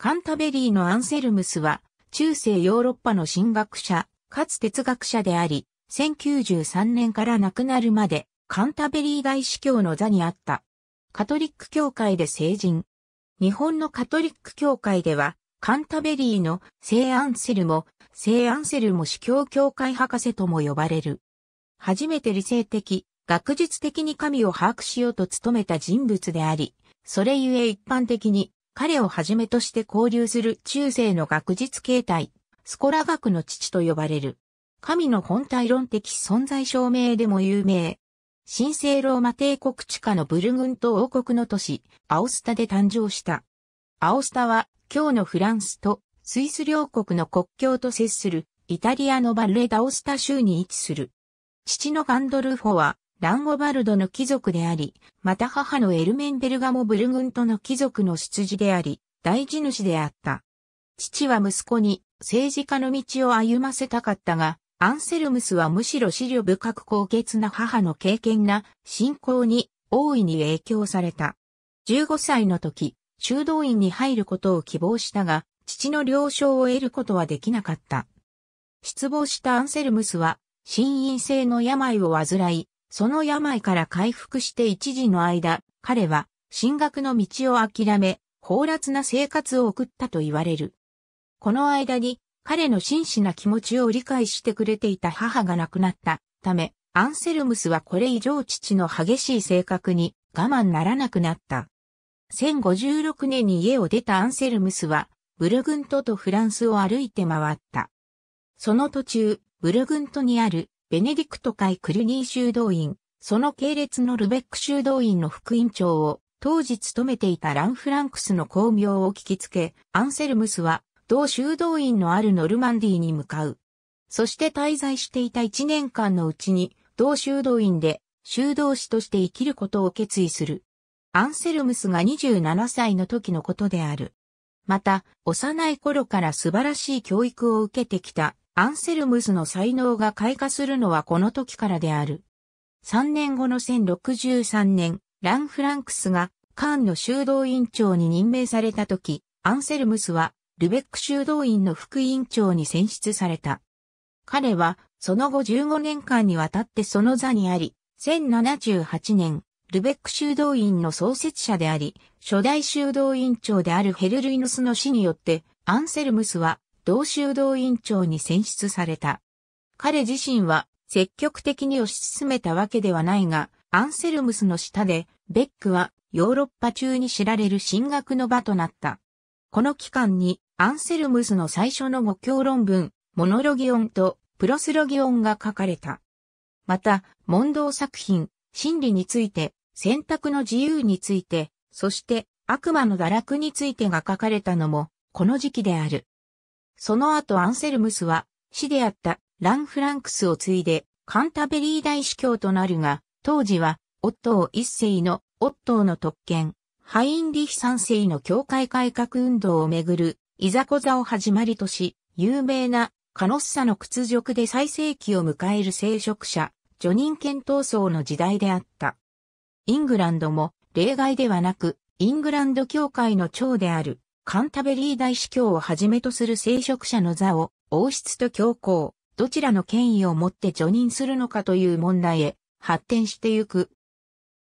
カンタベリーのアンセルムスは、中世ヨーロッパの神学者、かつ哲学者であり、1093年から亡くなるまで、カンタベリー大司教の座にあった。カトリック教会で成人。日本のカトリック教会では、カンタベリーの聖アンセルも、聖アンセルも司教教会博士とも呼ばれる。初めて理性的、学術的に神を把握しようと努めた人物であり、それゆえ一般的に彼をはじめとして交流する中世の学術形態、スコラ学の父と呼ばれる。神の本体論的存在証明でも有名。神聖ローマ帝国地下のブルグント王国の都市、アオスタで誕生した。アオスタは、今日のフランスとスイス両国の国境と接するイタリアのバルレ・ダオスタ州に位置する。父のガンドルフォはランゴバルドの貴族であり、また母のエルメンベルガモブルグントの貴族の出自であり、大地主であった。父は息子に政治家の道を歩ませたかったが、アンセルムスはむしろ資料深く高潔な母の経験な信仰に大いに影響された。15歳の時、修道院に入ることを希望したが、父の了承を得ることはできなかった。失望したアンセルムスは、心因性の病を患い、その病から回復して一時の間、彼は進学の道を諦め、放辣な生活を送ったと言われる。この間に彼の真摯な気持ちを理解してくれていた母が亡くなったため、アンセルムスはこれ以上父の激しい性格に我慢ならなくなった。1056年に家を出たアンセルムスは、ブルグントとフランスを歩いて回った。その途中、ブルグントにあるベネディクト会クリュニー修道院、その系列のルベック修道院の副院長を、当時務めていたラン・フランクスの功名を聞きつけ、アンセルムスは、同修道院のあるノルマンディに向かう。そして滞在していた1年間のうちに、同修道院で、修道士として生きることを決意する。アンセルムスが27歳の時のことである。また、幼い頃から素晴らしい教育を受けてきたアンセルムスの才能が開花するのはこの時からである。3年後の1063年、ラン・フランクスがカーンの修道院長に任命された時、アンセルムスはルベック修道院の副院長に選出された。彼はその後15年間にわたってその座にあり、1078年、ルベック修道院の創設者であり、初代修道院長であるヘルルイノスの死によって、アンセルムスは同修道院長に選出された。彼自身は積極的に推し進めたわけではないが、アンセルムスの下で、ベックはヨーロッパ中に知られる進学の場となった。この期間にアンセルムスの最初の語教論文、モノロギオンとプロスロギオンが書かれた。また、問答作品、真理について、選択の自由について、そして悪魔の堕落についてが書かれたのも、この時期である。その後アンセルムスは、死であったラン・フランクスを継いで、カンタベリー大司教となるが、当時は、オットー一世の、オットーの特権、ハインリヒ三世の教会改革運動をめぐる、いざこざを始まりとし、有名な、カノッサの屈辱で最盛期を迎える聖職者、ジョニン権闘争の時代であった。イングランドも、例外ではなく、イングランド教会の長である、カンタベリー大司教をはじめとする聖職者の座を王室と教皇、どちらの権威をもって除任するのかという問題へ発展してゆく。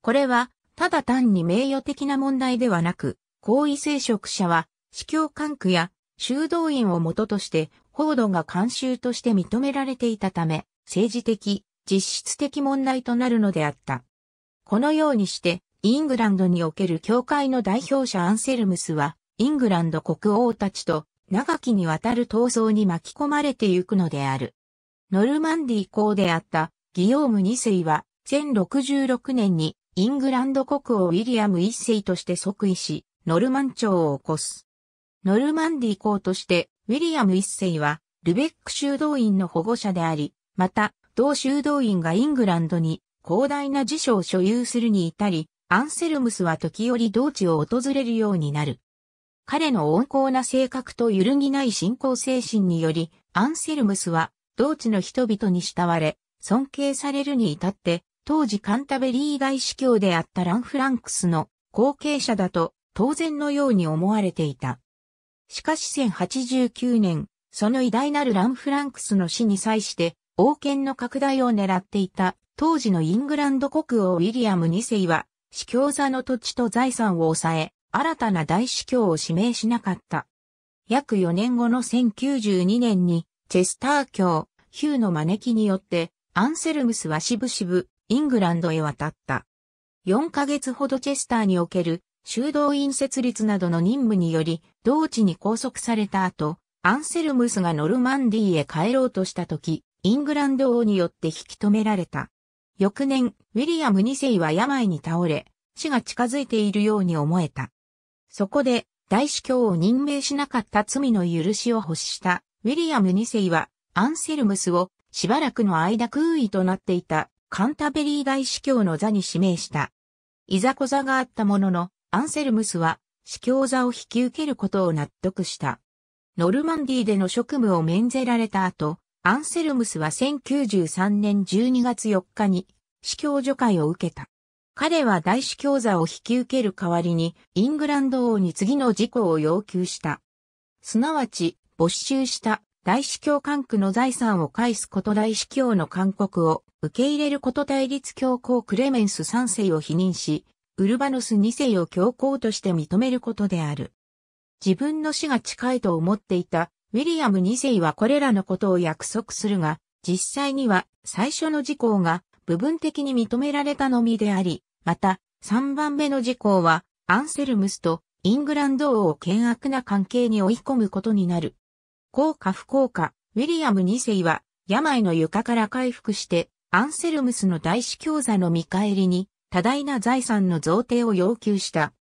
これは、ただ単に名誉的な問題ではなく、皇位聖職者は、司教官区や修道院を元として、報道が慣習として認められていたため、政治的、実質的問題となるのであった。このようにして、イングランドにおける教会の代表者アンセルムスは、イングランド国王たちと長きにわたる闘争に巻き込まれてゆくのである。ノルマンディ公であったギヨーム2世は1066年にイングランド国王ウィリアム1世として即位し、ノルマン朝を起こす。ノルマンディ公としてウィリアム1世はルベック修道院の保護者であり、また同修道院がイングランドに広大な辞書を所有するに至り、アンセルムスは時折同地を訪れるようになる。彼の温厚な性格と揺るぎない信仰精神により、アンセルムスは、同地の人々に慕われ、尊敬されるに至って、当時カンタベリー大司教であったラン・フランクスの後継者だと当然のように思われていた。しかし1089年、その偉大なるラン・フランクスの死に際して、王権の拡大を狙っていた当時のイングランド国王ウィリアム2世は、司教座の土地と財産を抑え、新たな大司教を指名しなかった。約4年後の1092年に、チェスター教、ヒューの招きによって、アンセルムスはしぶしぶ、イングランドへ渡った。4ヶ月ほどチェスターにおける、修道院設立などの任務により、同地に拘束された後、アンセルムスがノルマンディーへ帰ろうとした時、イングランド王によって引き止められた。翌年、ウィリアム2世は病に倒れ、死が近づいているように思えた。そこで、大司教を任命しなかった罪の許しを欲したウィリアム2世はアンセルムスをしばらくの間空位となっていたカンタベリー大司教の座に指名した。いざこざがあったもののアンセルムスは司教座を引き受けることを納得した。ノルマンディでの職務を免ぜられた後、アンセルムスは1093年12月4日に司教除会を受けた。彼は大司教座を引き受ける代わりに、イングランド王に次の事項を要求した。すなわち、没収した大司教管区の財産を返すこと大司教の勧告を受け入れること対立教皇クレメンス3世を否認し、ウルバノス2世を教皇として認めることである。自分の死が近いと思っていたウィリアム2世はこれらのことを約束するが、実際には最初の事項が部分的に認められたのみであり、また、3番目の事項は、アンセルムスとイングランド王を険悪な関係に追い込むことになる。効果不効果、ウィリアム2世は、病の床から回復して、アンセルムスの大司教座の見返りに、多大な財産の贈呈を要求した。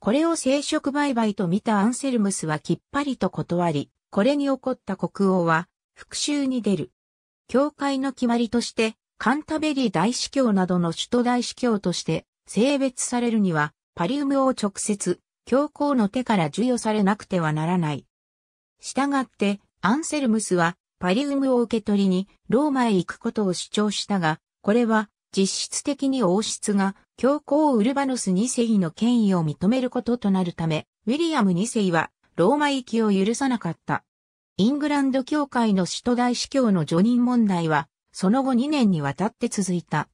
これを聖職売買と見たアンセルムスはきっぱりと断り、これに怒った国王は、復讐に出る。教会の決まりとして、カンタベリー大司教などの首都大司教として性別されるには、パリウムを直接、教皇の手から授与されなくてはならない。従って、アンセルムスは、パリウムを受け取りに、ローマへ行くことを主張したが、これは、実質的に王室が、教皇ウルバノス2世の権威を認めることとなるため、ウィリアム2世は、ローマ行きを許さなかった。イングランド教会の首都大司教の除任問題は、その後2年にわたって続いた。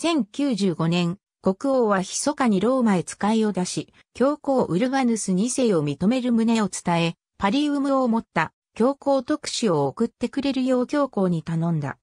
1095年、国王は密かにローマへ使いを出し、教皇ウルガヌス2世を認める旨を伝え、パリウムを持った教皇特使を送ってくれるよう教皇に頼んだ。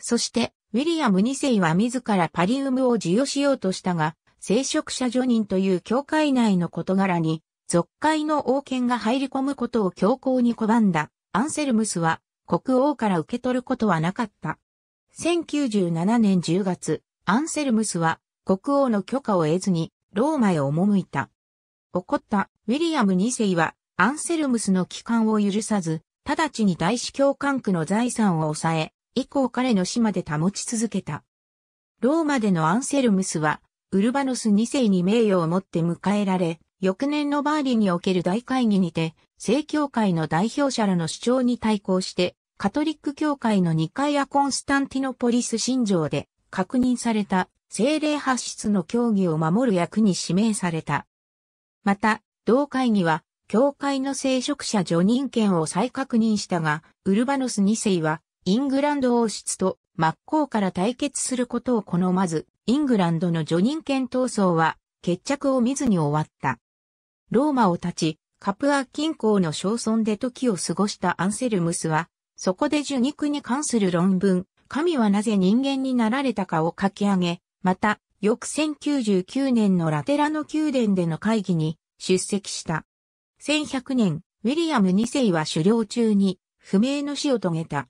そして、ウィリアム2世は自らパリウムを授与しようとしたが、聖職者女人という教会内の事柄に、俗界の王権が入り込むことを教皇に拒んだ。アンセルムスは、国王から受け取ることはなかった。1097年10月、アンセルムスは国王の許可を得ずにローマへ赴いた。怒ったウィリアム2世はアンセルムスの帰還を許さず、直ちに大司教官区の財産を抑え、以降彼の死まで保ち続けた。ローマでのアンセルムスは、ウルバノス2世に名誉を持って迎えられ、翌年のバーリにおける大会議にて、正教会の代表者らの主張に対抗して、カトリック教会の2階ア・コンスタンティノポリス信条で確認された精霊発出の教義を守る役に指名された。また、同会議は、教会の聖職者除任権を再確認したが、ウルバノス2世は、イングランド王室と真っ向から対決することを好まず、イングランドの除任権闘争は決着を見ずに終わった。ローマを立ち、カプア近郊の小村で時を過ごしたアンセルムスは、そこで受肉に関する論文、神はなぜ人間になられたかを書き上げ、また、翌1099年のラテラの宮殿での会議に出席した。1100年、ウィリアム2世は狩猟中に不明の死を遂げた。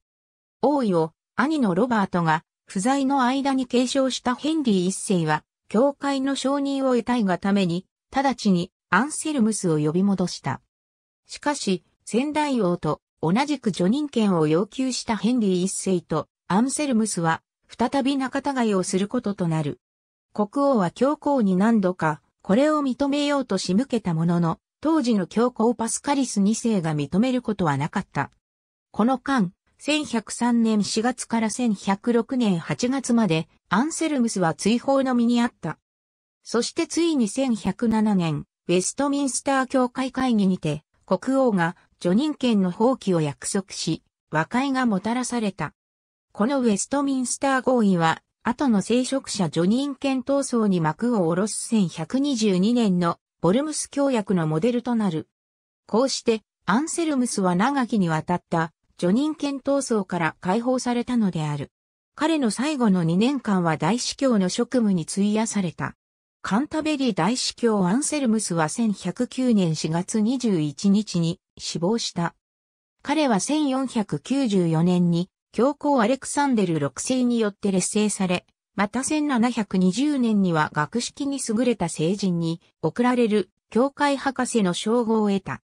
王位を兄のロバートが不在の間に継承したヘンリー1世は、教会の承認を得たいがために、直ちにアンセルムスを呼び戻した。しかし、仙台王と同じく助任権を要求したヘンリー一世とアンセルムスは再び仲違いをすることとなる。国王は教皇に何度かこれを認めようと仕向けたものの、当時の教皇パスカリス二世が認めることはなかった。この間、1103年4月から1106年8月までアンセルムスは追放の身にあった。そしてついに1107年、ウェストミンスター教会会議にて、国王が叙任権の放棄を約束し、和解がもたらされた。このウェストミンスター合意は、後の聖職者叙任権闘争に幕を下ろす1122年のボルムス協約のモデルとなる。こうして、アンセルムスは長きにわたった叙任権闘争から解放されたのである。彼の最後の2年間は大司教の職務に費やされた。カンタベリー大司教アンセルムスは1109年4月21日に死亡した。彼は1494年に教皇アレクサンデル6世によって劣勢され、また1720年には学識に優れた聖人に贈られる教会博士の称号を得た。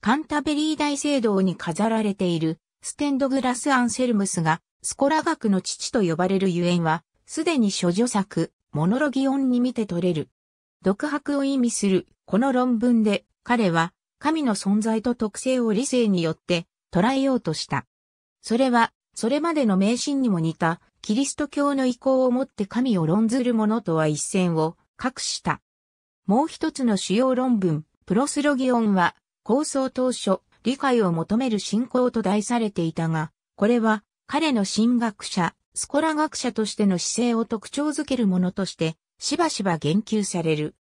カンタベリー大聖堂に飾られているステンドグラス・アンセルムスがスコラ学の父と呼ばれるゆえんは、すでに諸女作、モノロギオンに見て取れる。独白を意味する、この論文で、彼は、神の存在と特性を理性によって捉えようとした。それは、それまでの迷信にも似た、キリスト教の意向をもって神を論ずる者とは一線を画した。もう一つの主要論文、プロスロギオンは、構想当初、理解を求める信仰と題されていたが、これは彼の神学者、スコラ学者としての姿勢を特徴づけるものとして、しばしば言及される。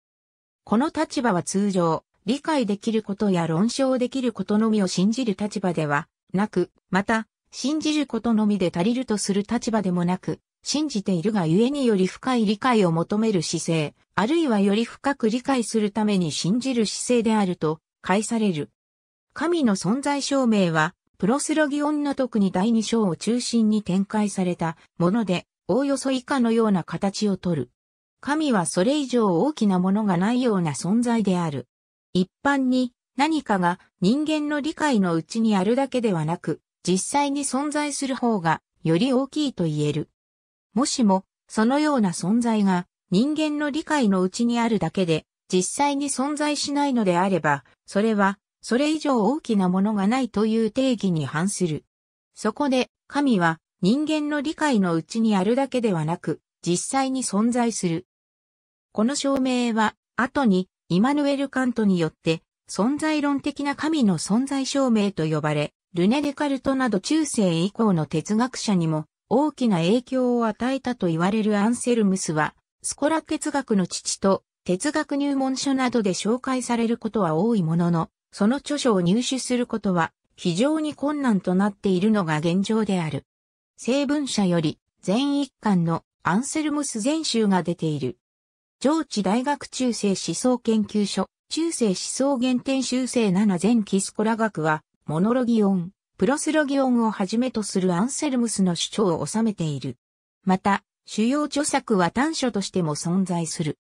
この立場は通常、理解できることや論証できることのみを信じる立場ではなく、また、信じることのみで足りるとする立場でもなく、信じているがゆえにより深い理解を求める姿勢、あるいはより深く理解するために信じる姿勢であると、解される。神の存在証明は、プロスロギオンの特に第二章を中心に展開されたもので、おおよそ以下のような形をとる。神はそれ以上大きなものがないような存在である。一般に何かが人間の理解のうちにあるだけではなく、実際に存在する方がより大きいと言える。もしも、そのような存在が人間の理解のうちにあるだけで、実際に存在しないのであれば、それはそれ以上大きなものがないという定義に反する。そこで、神は人間の理解のうちにあるだけではなく、実際に存在する。この証明は、後に、イマヌエル・カントによって、存在論的な神の存在証明と呼ばれ、ルネ・デカルトなど中世以降の哲学者にも大きな影響を与えたと言われるアンセルムスは、スコラ哲学の父と哲学入門書などで紹介されることは多いものの、その著書を入手することは非常に困難となっているのが現状である。成文社より全一巻のアンセルムス全集が出ている。上智大学中世思想研究所、中世思想原点修正7全キスコラ学は、モノロギオン、プロスロギオンをはじめとするアンセルムスの主張を収めている。また、主要著作は短所としても存在する。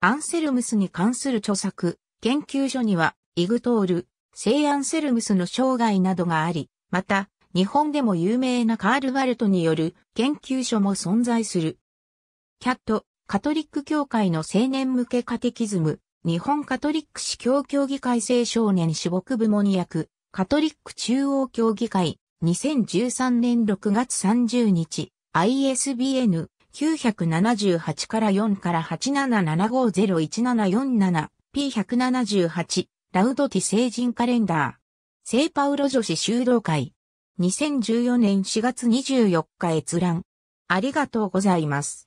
アンセルムスに関する著作、研究所にはイグトール、聖アンセルムスの生涯などがあり、また、日本でも有名なカール・ワルトによる研究所も存在する。キャット、カトリック教会の青年向けカテキズム、日本カトリック司教協議会青少年私牧部門役、カトリック中央協議会、2013年6月30日、ISBN 978から4から877501747 P178 ラウドティ成人カレンダー。聖パウロ女子修道会。2014年4月24日閲覧。ありがとうございます。